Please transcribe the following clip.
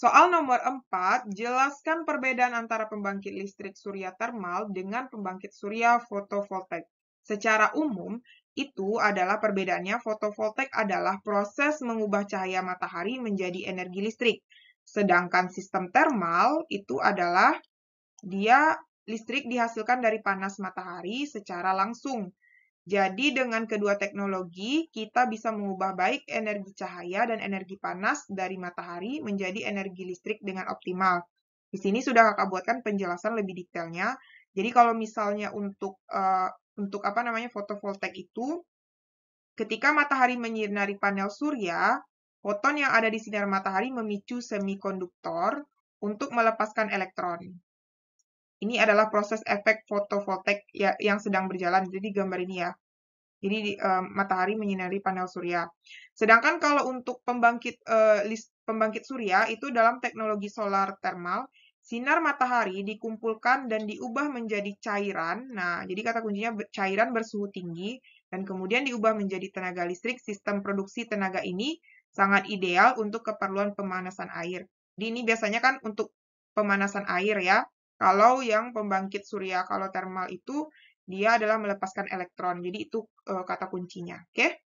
Soal nomor 4, jelaskan perbedaan antara pembangkit listrik surya termal dengan pembangkit surya fotovoltaik. Secara umum, itu adalah perbedaannya fotovoltaik adalah proses mengubah cahaya matahari menjadi energi listrik. Sedangkan sistem termal itu adalah dia listrik dihasilkan dari panas matahari secara langsung. Jadi dengan kedua teknologi, kita bisa mengubah baik energi cahaya dan energi panas dari matahari menjadi energi listrik dengan optimal. Di sini sudah kakak buatkan penjelasan lebih detailnya. Jadi kalau misalnya untuk uh, untuk apa namanya fotovoltaik itu, ketika matahari menyinari panel surya, foton yang ada di sinar matahari memicu semikonduktor untuk melepaskan elektron. Ini adalah proses efek fotovoltaik ya, yang sedang berjalan. Jadi gambar ini ya. Jadi um, matahari menyinari panel surya. Sedangkan kalau untuk pembangkit uh, eh, list, pembangkit surya itu dalam teknologi solar thermal, sinar matahari dikumpulkan dan diubah menjadi cairan. Nah, jadi kata kuncinya cairan bersuhu tinggi dan kemudian diubah menjadi tenaga listrik. Sistem produksi tenaga ini sangat ideal untuk keperluan pemanasan air. Jadi ini biasanya kan untuk pemanasan air ya. Kalau yang pembangkit surya, kalau thermal itu dia adalah melepaskan elektron. Jadi itu uh, kata kuncinya, oke? Okay?